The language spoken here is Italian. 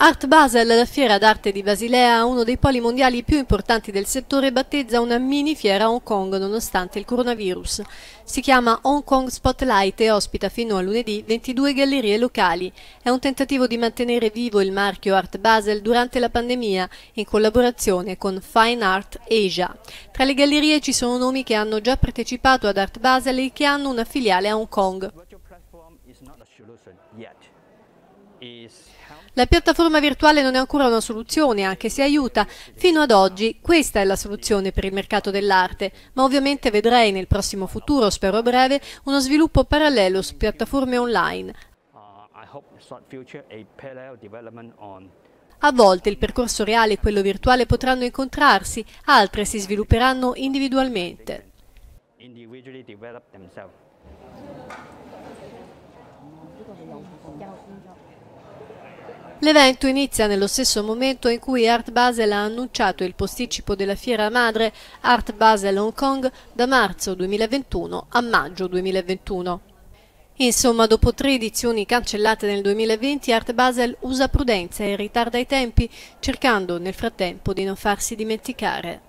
Art Basel, la fiera d'arte di Basilea, uno dei poli mondiali più importanti del settore, battezza una mini fiera a Hong Kong nonostante il coronavirus. Si chiama Hong Kong Spotlight e ospita fino a lunedì 22 gallerie locali. È un tentativo di mantenere vivo il marchio Art Basel durante la pandemia in collaborazione con Fine Art Asia. Tra le gallerie ci sono nomi che hanno già partecipato ad Art Basel e che hanno una filiale a Hong Kong. La piattaforma virtuale non è ancora una soluzione, anche se aiuta. Fino ad oggi questa è la soluzione per il mercato dell'arte, ma ovviamente vedrei nel prossimo futuro, spero breve, uno sviluppo parallelo su piattaforme online. Uh, a volte il percorso reale e quello virtuale potranno incontrarsi, altre si svilupperanno individualmente. individually develop themselves. L'evento inizia nello stesso momento in cui Art Basel ha annunciato il posticipo della fiera madre Art Basel Hong Kong da marzo 2021 a maggio 2021. Insomma, dopo tre edizioni cancellate nel 2020, Art Basel usa prudenza e ritarda i tempi, cercando nel frattempo di non farsi dimenticare.